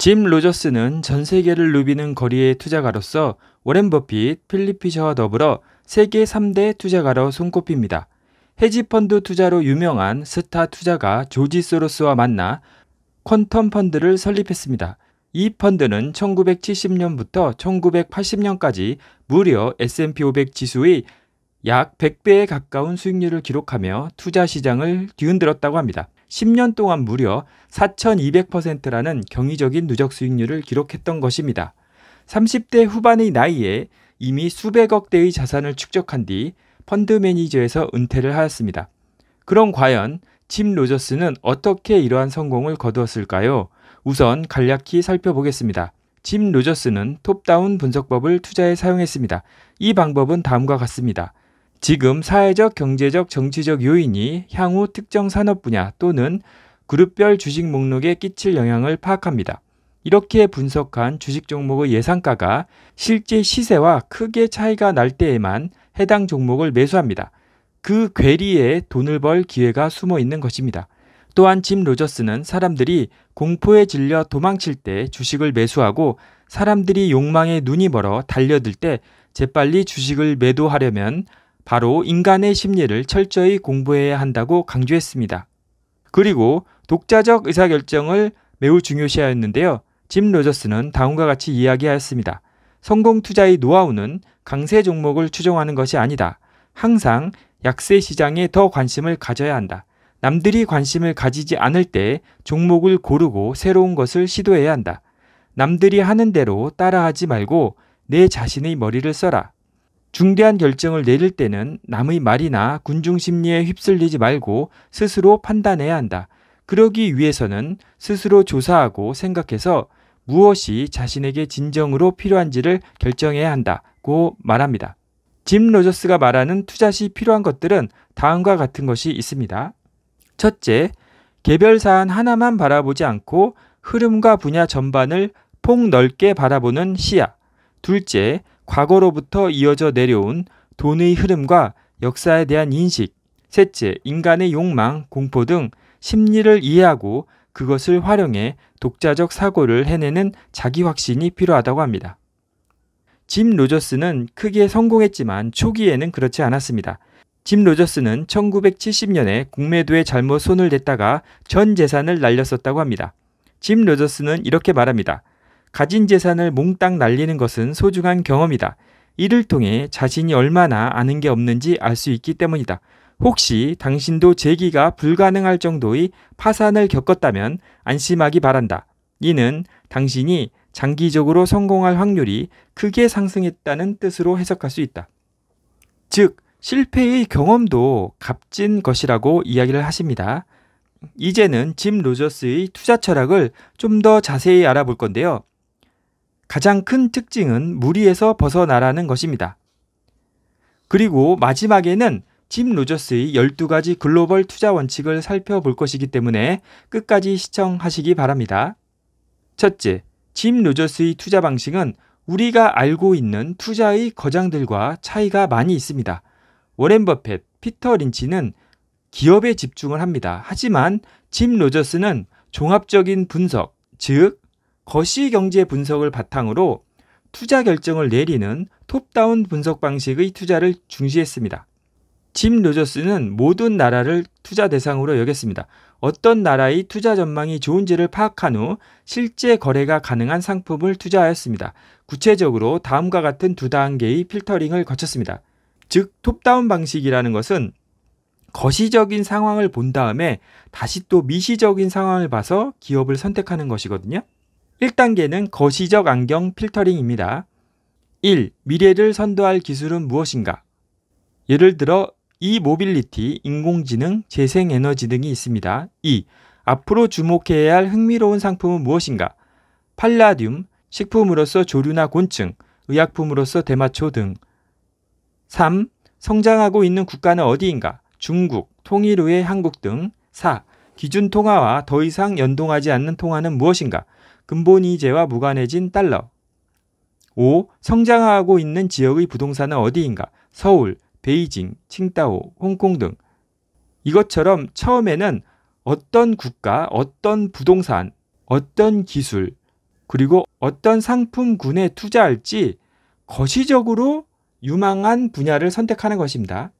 짐 로저스는 전 세계를 누비는 거리의 투자가로서 워렌 버핏, 필리 피셔와 더불어 세계 3대 투자가로 손꼽힙니다. 헤지펀드 투자로 유명한 스타 투자가 조지 소로스와 만나 퀀텀 펀드를 설립했습니다. 이 펀드는 1970년부터 1980년까지 무려 S&P 500 지수의 약 100배에 가까운 수익률을 기록하며 투자 시장을 뒤흔들었다고 합니다. 10년 동안 무려 4,200%라는 경이적인 누적 수익률을 기록했던 것입니다. 30대 후반의 나이에 이미 수백억 대의 자산을 축적한 뒤 펀드 매니저에서 은퇴를 하였습니다. 그럼 과연 짐 로저스는 어떻게 이러한 성공을 거두었을까요? 우선 간략히 살펴보겠습니다. 짐 로저스는 톱다운 분석법을 투자에 사용했습니다. 이 방법은 다음과 같습니다. 지금 사회적, 경제적, 정치적 요인이 향후 특정 산업 분야 또는 그룹별 주식 목록에 끼칠 영향을 파악합니다. 이렇게 분석한 주식 종목의 예상가가 실제 시세와 크게 차이가 날 때에만 해당 종목을 매수합니다. 그 괴리에 돈을 벌 기회가 숨어 있는 것입니다. 또한 짐 로저스는 사람들이 공포에 질려 도망칠 때 주식을 매수하고 사람들이 욕망에 눈이 멀어 달려들 때 재빨리 주식을 매도하려면 바로 인간의 심리를 철저히 공부해야 한다고 강조했습니다. 그리고 독자적 의사결정을 매우 중요시하였는데요. 짐 로저스는 다음과 같이 이야기하였습니다. 성공 투자의 노하우는 강세 종목을 추종하는 것이 아니다. 항상 약세 시장에 더 관심을 가져야 한다. 남들이 관심을 가지지 않을 때 종목을 고르고 새로운 것을 시도해야 한다. 남들이 하는 대로 따라하지 말고 내 자신의 머리를 써라. 중대한 결정을 내릴 때는 남의 말이나 군중 심리에 휩쓸리지 말고 스스로 판단해야 한다. 그러기 위해서는 스스로 조사하고 생각해서 무엇이 자신에게 진정으로 필요한지를 결정해야 한다고 말합니다. 짐 로저스가 말하는 투자 시 필요한 것들은 다음과 같은 것이 있습니다. 첫째, 개별 사안 하나만 바라보지 않고 흐름과 분야 전반을 폭넓게 바라보는 시야. 둘째, 과거로부터 이어져 내려온 돈의 흐름과 역사에 대한 인식, 셋째, 인간의 욕망, 공포 등 심리를 이해하고 그것을 활용해 독자적 사고를 해내는 자기 확신이 필요하다고 합니다. 짐 로저스는 크게 성공했지만 초기에는 그렇지 않았습니다. 짐 로저스는 1970년에 공매도에 잘못 손을 댔다가 전 재산을 날렸었다고 합니다. 짐 로저스는 이렇게 말합니다. 가진 재산을 몽땅 날리는 것은 소중한 경험이다. 이를 통해 자신이 얼마나 아는 게 없는지 알 수 있기 때문이다. 혹시 당신도 재기가 불가능할 정도의 파산을 겪었다면 안심하기 바란다. 이는 당신이 장기적으로 성공할 확률이 크게 상승했다는 뜻으로 해석할 수 있다. 즉, 실패의 경험도 값진 것이라고 이야기를 하십니다. 이제는 짐 로저스의 투자 철학을 좀 더 자세히 알아볼 건데요. 가장 큰 특징은 무리에서 벗어나라는 것입니다. 그리고 마지막에는 짐 로저스의 12가지 글로벌 투자 원칙을 살펴볼 것이기 때문에 끝까지 시청하시기 바랍니다. 첫째, 짐 로저스의 투자 방식은 우리가 알고 있는 투자의 거장들과 차이가 많이 있습니다. 워렌 버펫 피터 린치는 기업에 집중을 합니다. 하지만 짐 로저스는 종합적인 분석, 즉 거시 경제 분석을 바탕으로 투자 결정을 내리는 톱다운 분석 방식의 투자를 중시했습니다. 짐 로저스는 모든 나라를 투자 대상으로 여겼습니다. 어떤 나라의 투자 전망이 좋은지를 파악한 후 실제 거래가 가능한 상품을 투자하였습니다. 구체적으로 다음과 같은 두 단계의 필터링을 거쳤습니다. 즉, 톱다운 방식이라는 것은 거시적인 상황을 본 다음에 다시 또 미시적인 상황을 봐서 기업을 선택하는 것이거든요. 1단계는 거시적 안경 필터링입니다. 1. 미래를 선도할 기술은 무엇인가? 예를 들어 이 모빌리티, 인공지능, 재생에너지 등이 있습니다. 2. 앞으로 주목해야 할 흥미로운 상품은 무엇인가? 팔라듐, 식품으로서 조류나 곤충, 의약품으로서 대마초 등. 3. 성장하고 있는 국가는 어디인가? 중국, 통일 후의 한국 등. 4. 기준 통화와 더 이상 연동하지 않는 통화는 무엇인가? 근본이제와 무관해진 달러. 5. 성장하고 있는 지역의 부동산은 어디인가? 서울, 베이징, 칭다오, 홍콩 등. 이것처럼 처음에는 어떤 국가, 어떤 부동산, 어떤 기술, 그리고 어떤 상품군에 투자할지 거시적으로 유망한 분야를 선택하는 것입니다.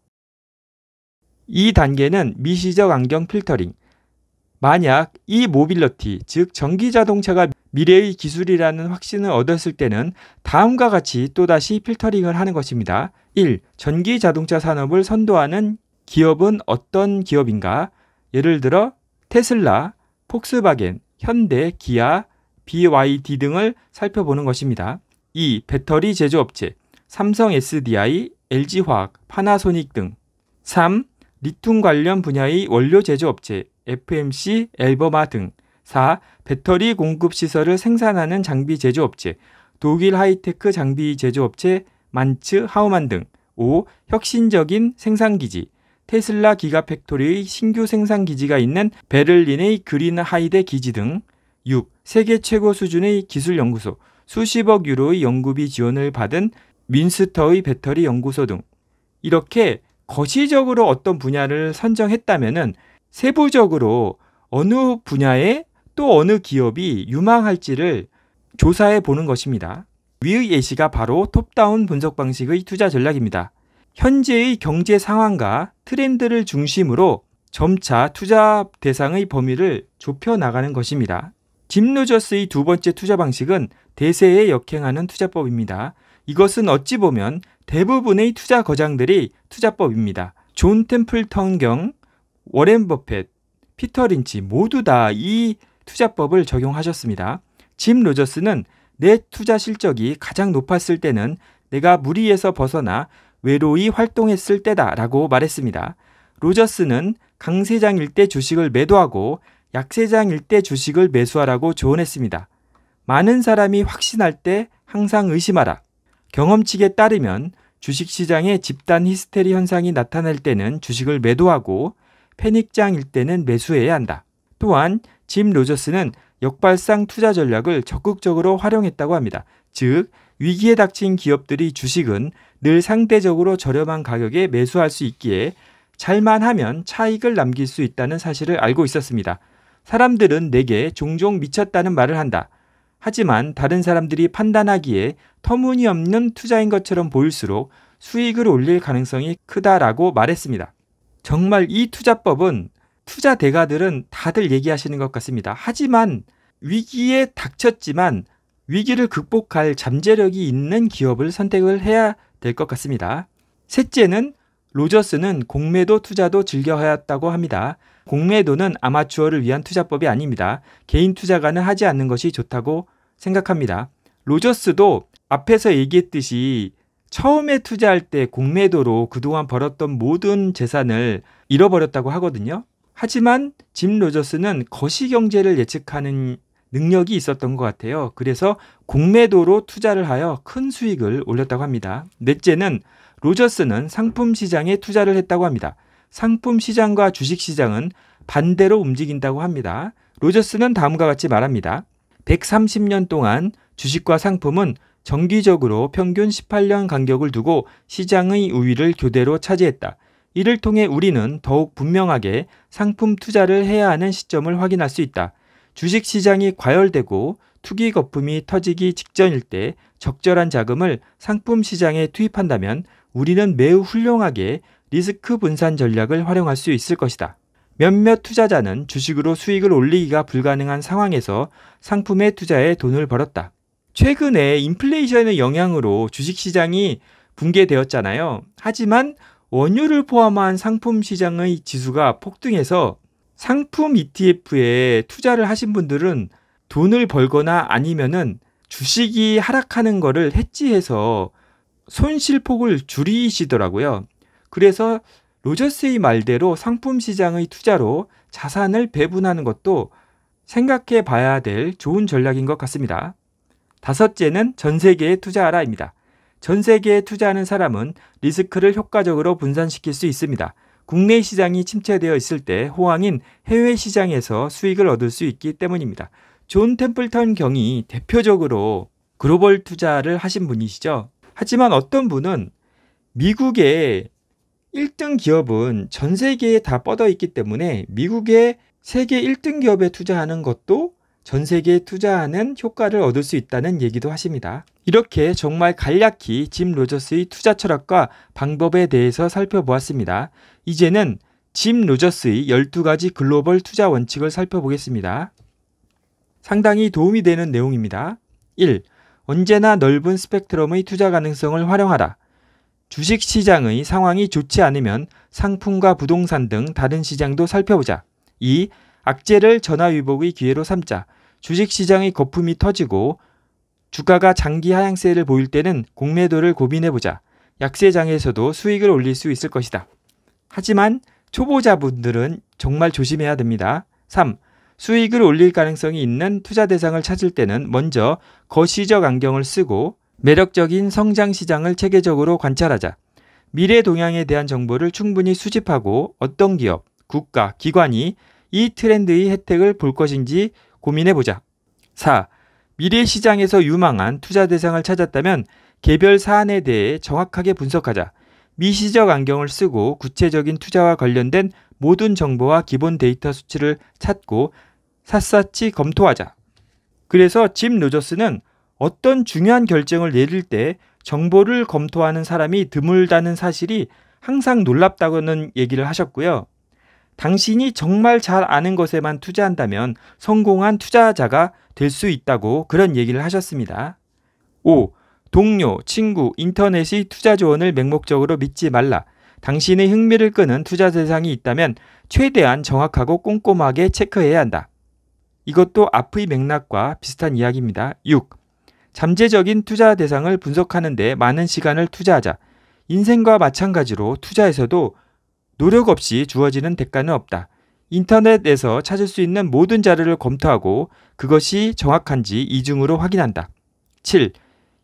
이 단계는 미시적 안경 필터링. 만약 이 모빌러티, 즉 전기 자동차가 미래의 기술이라는 확신을 얻었을 때는 다음과 같이 또다시 필터링을 하는 것입니다. 1. 전기 자동차 산업을 선도하는 기업은 어떤 기업인가? 예를 들어 테슬라, 폭스바겐, 현대, 기아, BYD 등을 살펴보는 것입니다. 2. 배터리 제조업체, 삼성 SDI, LG화학, 파나소닉 등. 3. 리튬 관련 분야의 원료 제조업체, FMC, 엘버마 등. 4. 배터리 공급 시설을 생산하는 장비 제조업체, 독일 하이테크 장비 제조업체 만츠 하우만 등 5. 혁신적인 생산기지, 테슬라 기가팩토리의 신규 생산기지가 있는 베를린의 그린 하이데 기지 등 6. 세계 최고 수준의 기술연구소, 수십억 유로의 연구비 지원을 받은 민스터의 배터리 연구소 등 이렇게 거시적으로 어떤 분야를 선정했다면은 세부적으로 어느 분야에 또 어느 기업이 유망할지를 조사해 보는 것입니다. 위의 예시가 바로 톱다운 분석 방식의 투자 전략입니다. 현재의 경제 상황과 트렌드를 중심으로 점차 투자 대상의 범위를 좁혀 나가는 것입니다. 짐 로저스의 두 번째 투자 방식은 대세에 역행하는 투자법입니다. 이것은 어찌 보면 대부분의 투자 거장들이 투자법입니다. 존 템플턴 경, 워렌 버펫, 피터 린치 모두 다이 투자법을 적용하셨습니다. 짐 로저스는 내 투자 실적이 가장 높았을 때는 내가 무리에서 벗어나 외로이 활동했을 때다라고 말했습니다. 로저스는 강세장 일대 주식을 매도하고 약세장 일대 주식을 매수하라고 조언했습니다. 많은 사람이 확신할 때 항상 의심하라. 경험칙에 따르면 주식시장에 집단 히스테리 현상이 나타날 때는 주식을 매도하고 패닉장일 때는 매수해야 한다. 또한 짐 로저스는 역발상 투자 전략을 적극적으로 활용했다고 합니다. 즉, 위기에 닥친 기업들이 주식은 늘 상대적으로 저렴한 가격에 매수할 수 있기에 잘만 하면 차익을 남길 수 있다는 사실을 알고 있었습니다. 사람들은 내게 종종 미쳤다는 말을 한다. 하지만 다른 사람들이 판단하기에 터무니없는 투자인 것처럼 보일수록 수익을 올릴 가능성이 크다라고 말했습니다. 정말 이 투자법은 투자 대가들은 다들 얘기하시는 것 같습니다. 하지만 위기에 닥쳤지만 위기를 극복할 잠재력이 있는 기업을 선택을 해야 될 것 같습니다. 셋째는 로저스는 공매도 투자도 즐겨하였다고 합니다. 공매도는 아마추어를 위한 투자법이 아닙니다. 개인 투자가는 하지 않는 것이 좋다고 생각합니다. 로저스도 앞에서 얘기했듯이 처음에 투자할 때 공매도로 그동안 벌었던 모든 재산을 잃어버렸다고 하거든요. 하지만 짐 로저스는 거시 경제를 예측하는 능력이 있었던 것 같아요. 그래서 공매도로 투자를 하여 큰 수익을 올렸다고 합니다. 넷째는 로저스는 상품 시장에 투자를 했다고 합니다. 상품 시장과 주식 시장은 반대로 움직인다고 합니다. 로저스는 다음과 같이 말합니다. 130년 동안 주식과 상품은 정기적으로 평균 18년 간격을 두고 시장의 우위를 교대로 차지했다. 이를 통해 우리는 더욱 분명하게 상품 투자를 해야 하는 시점을 확인할 수 있다. 주식 시장이 과열되고 투기 거품이 터지기 직전일 때 적절한 자금을 상품 시장에 투입한다면 우리는 매우 훌륭하게 리스크 분산 전략을 활용할 수 있을 것이다. 몇몇 투자자는 주식으로 수익을 올리기가 불가능한 상황에서 상품에 투자해 돈을 벌었다. 최근에 인플레이션의 영향으로 주식 시장이 붕괴되었잖아요. 하지만 원유를 포함한 상품 시장의 지수가 폭등해서 상품 ETF에 투자를 하신 분들은 돈을 벌거나 아니면은 주식이 하락하는 거를 해지해서 손실폭을 줄이시더라고요. 그래서 로저스의 말대로 상품 시장의 투자로 자산을 배분하는 것도 생각해 봐야 될 좋은 전략인 것 같습니다. 다섯째는 전 세계에 투자하라입니다. 전 세계에 투자하는 사람은 리스크를 효과적으로 분산시킬 수 있습니다. 국내 시장이 침체되어 있을 때 호황인 해외 시장에서 수익을 얻을 수 있기 때문입니다. 존 템플턴 경이 대표적으로 글로벌 투자를 하신 분이시죠. 하지만 어떤 분은 미국의 1등 기업은 전 세계에 다 뻗어 있기 때문에 미국의 세계 1등 기업에 투자하는 것도 전 세계에 투자하는 효과를 얻을 수 있다는 얘기도 하십니다. 이렇게 정말 간략히 짐 로저스의 투자 철학과 방법에 대해서 살펴보았습니다. 이제는 짐 로저스의 12가지 글로벌 투자 원칙을 살펴보겠습니다. 상당히 도움이 되는 내용입니다. 1. 언제나 넓은 스펙트럼의 투자 가능성을 활용하라. 주식 시장의 상황이 좋지 않으면 상품과 부동산 등 다른 시장도 살펴보자. 2. 악재를 전화위복의 기회로 삼자. 주식시장의 거품이 터지고 주가가 장기 하향세를 보일 때는 공매도를 고민해보자. 약세장에서도 수익을 올릴 수 있을 것이다. 하지만 초보자분들은 정말 조심해야 됩니다. 3. 수익을 올릴 가능성이 있는 투자 대상을 찾을 때는 먼저 거시적 안경을 쓰고 매력적인 성장 시장을 체계적으로 관찰하자. 미래 동향에 대한 정보를 충분히 수집하고 어떤 기업, 국가, 기관이 이 트렌드의 혜택을 볼 것인지 고민해보자. 4. 미래 시장에서 유망한 투자 대상을 찾았다면 개별 사안에 대해 정확하게 분석하자. 미시적 안경을 쓰고 구체적인 투자와 관련된 모든 정보와 기본 데이터 수치를 찾고 샅샅이 검토하자. 그래서 짐 로저스는 어떤 중요한 결정을 내릴 때 정보를 검토하는 사람이 드물다는 사실이 항상 놀랍다고는 얘기를 하셨고요. 당신이 정말 잘 아는 것에만 투자한다면 성공한 투자자가 될 수 있다고 그런 얘기를 하셨습니다. 5. 동료, 친구, 인터넷이 투자 조언을 맹목적으로 믿지 말라. 당신의 흥미를 끄는 투자 대상이 있다면 최대한 정확하고 꼼꼼하게 체크해야 한다. 이것도 앞의 맥락과 비슷한 이야기입니다. 6. 잠재적인 투자 대상을 분석하는 데 많은 시간을 투자하자. 인생과 마찬가지로 투자에서도 노력 없이 주어지는 대가는 없다. 인터넷에서 찾을 수 있는 모든 자료를 검토하고 그것이 정확한지 이중으로 확인한다. 7.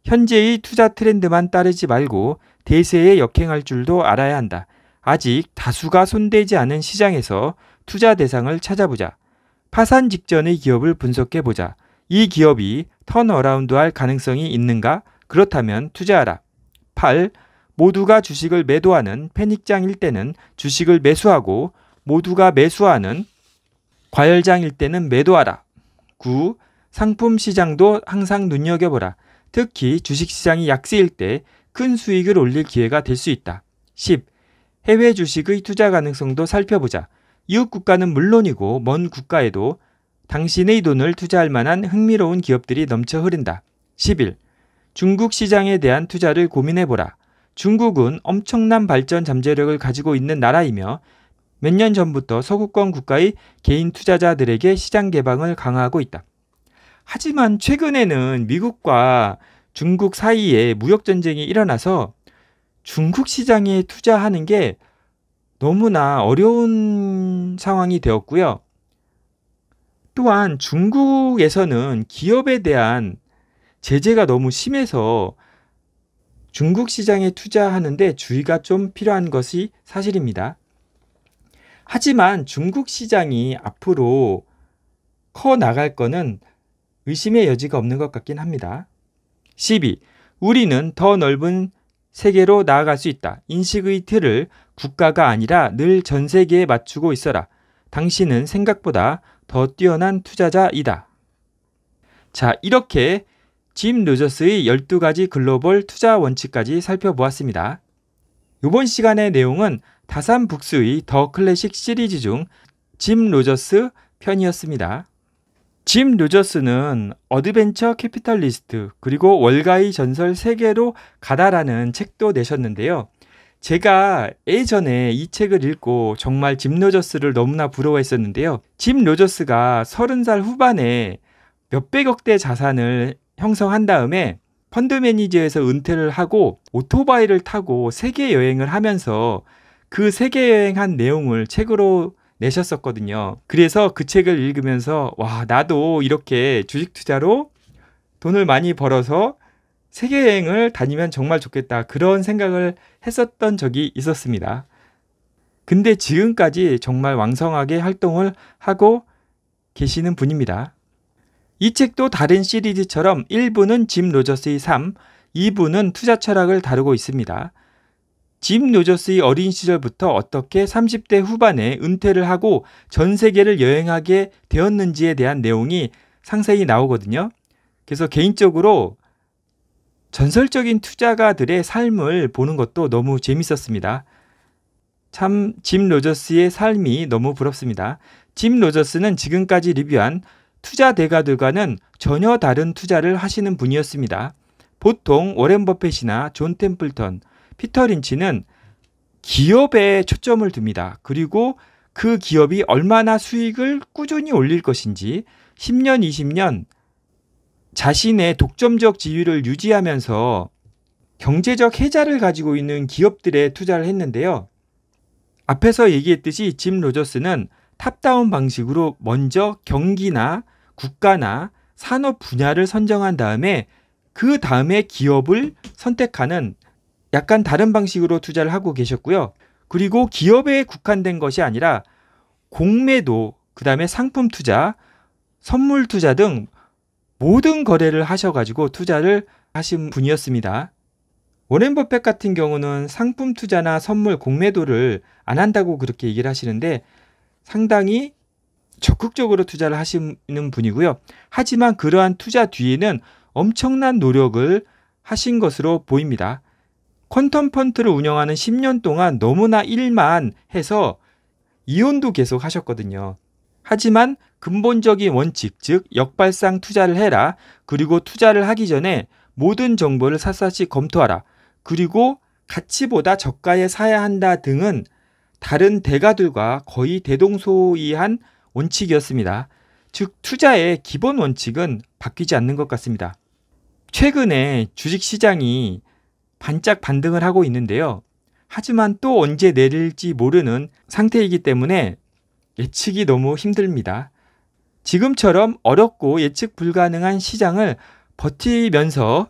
현재의 투자 트렌드만 따르지 말고 대세에 역행할 줄도 알아야 한다. 아직 다수가 손대지 않은 시장에서 투자 대상을 찾아보자. 파산 직전의 기업을 분석해보자. 이 기업이 턴어라운드할 가능성이 있는가? 그렇다면 투자하라. 8. 모두가 주식을 매도하는 패닉장일 때는 주식을 매수하고 모두가 매수하는 과열장일 때는 매도하라. 9. 상품 시장도 항상 눈여겨보라. 특히 주식시장이 약세일 때 큰 수익을 올릴 기회가 될 수 있다. 10. 해외 주식의 투자 가능성도 살펴보자. 이웃 국가는 물론이고 먼 국가에도 당신의 돈을 투자할 만한 흥미로운 기업들이 넘쳐 흐른다. 11. 중국 시장에 대한 투자를 고민해보라. 중국은 엄청난 발전 잠재력을 가지고 있는 나라이며 몇 년 전부터 서구권 국가의 개인 투자자들에게 시장 개방을 강화하고 있다. 하지만 최근에는 미국과 중국 사이에 무역 전쟁이 일어나서 중국 시장에 투자하는 게 너무나 어려운 상황이 되었고요. 또한 중국에서는 기업에 대한 제재가 너무 심해서 중국 시장에 투자하는데 주의가 좀 필요한 것이 사실입니다. 하지만 중국 시장이 앞으로 커 나갈 거는 의심의 여지가 없는 것 같긴 합니다. 12. 우리는 더 넓은 세계로 나아갈 수 있다. 인식의 틀을 국가가 아니라 늘 전 세계에 맞추고 있어라. 당신은 생각보다 더 뛰어난 투자자이다. 자, 이렇게 짐 로저스의 12가지 글로벌 투자 원칙까지 살펴보았습니다. 이번 시간의 내용은 다산 북스의 더 클래식 시리즈 중 짐 로저스 편이었습니다. 짐 로저스는 어드벤처 캐피탈리스트 그리고 월가의 전설 세계로 가다라는 책도 내셨는데요. 제가 예전에 이 책을 읽고 정말 짐 로저스를 너무나 부러워했었는데요. 짐 로저스가 30살 후반에 몇백억 대 자산을 형성한 다음에 펀드 매니저에서 은퇴를 하고 오토바이를 타고 세계 여행을 하면서 그 세계 여행한 내용을 책으로 내셨었거든요. 그래서 그 책을 읽으면서 와, 나도 이렇게 주식 투자로 돈을 많이 벌어서 세계 여행을 다니면 정말 좋겠다. 그런 생각을 했었던 적이 있었습니다. 근데 지금까지 정말 왕성하게 활동을 하고 계시는 분입니다. 이 책도 다른 시리즈처럼 1부는 짐 로저스의 삶, 2부는 투자 철학을 다루고 있습니다. 짐 로저스의 어린 시절부터 어떻게 30대 후반에 은퇴를 하고 전 세계를 여행하게 되었는지에 대한 내용이 상세히 나오거든요. 그래서 개인적으로 전설적인 투자가들의 삶을 보는 것도 너무 재밌었습니다. 참, 짐 로저스의 삶이 너무 부럽습니다. 짐 로저스는 지금까지 리뷰한 투자 대가들과는 전혀 다른 투자를 하시는 분이었습니다. 보통 워렌 버핏이나 존 템플턴, 피터 린치는 기업에 초점을 둡니다. 그리고 그 기업이 얼마나 수익을 꾸준히 올릴 것인지 10년, 20년 자신의 독점적 지위를 유지하면서 경제적 해자를 가지고 있는 기업들에 투자를 했는데요. 앞에서 얘기했듯이 짐 로저스는 탑다운 방식으로 먼저 경기나 국가나 산업 분야를 선정한 다음에 그 다음에 기업을 선택하는 약간 다른 방식으로 투자를 하고 계셨고요. 그리고 기업에 국한된 것이 아니라 공매도, 그 다음에 상품 투자, 선물 투자 등 모든 거래를 하셔가지고 투자를 하신 분이었습니다. 워렌 버핏 같은 경우는 상품 투자나 선물 공매도를 안 한다고 그렇게 얘기를 하시는데 상당히 적극적으로 투자를 하시는 분이고요. 하지만 그러한 투자 뒤에는 엄청난 노력을 하신 것으로 보입니다. 퀀텀 펀트를 운영하는 10년 동안 너무나 일만 해서 이혼도 계속 하셨거든요. 하지만 근본적인 원칙, 즉 역발상 투자를 해라. 그리고 투자를 하기 전에 모든 정보를 샅샅이 검토하라. 그리고 가치보다 저가에 사야 한다 등은 다른 대가들과 거의 대동소이한 원칙이었습니다. 즉, 투자의 기본 원칙은 바뀌지 않는 것 같습니다. 최근에 주식 시장이 반짝 반등을 하고 있는데요. 하지만 또 언제 내릴지 모르는 상태이기 때문에 예측이 너무 힘듭니다. 지금처럼 어렵고 예측 불가능한 시장을 버티면서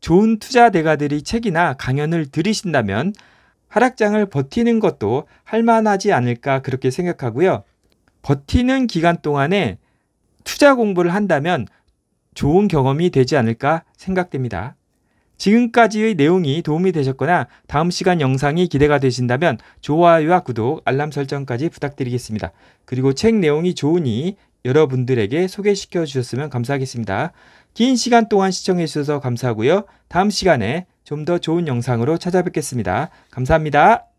좋은 투자 대가들이 책이나 강연을 들으신다면 하락장을 버티는 것도 할만하지 않을까 그렇게 생각하고요. 버티는 기간 동안에 투자 공부를 한다면 좋은 경험이 되지 않을까 생각됩니다. 지금까지의 내용이 도움이 되셨거나 다음 시간 영상이 기대가 되신다면 좋아요와 구독, 알람 설정까지 부탁드리겠습니다. 그리고 책 내용이 좋으니 여러분들에게 소개시켜 주셨으면 감사하겠습니다. 긴 시간 동안 시청해 주셔서 감사하고요. 다음 시간에 좀 더 좋은 영상으로 찾아뵙겠습니다. 감사합니다.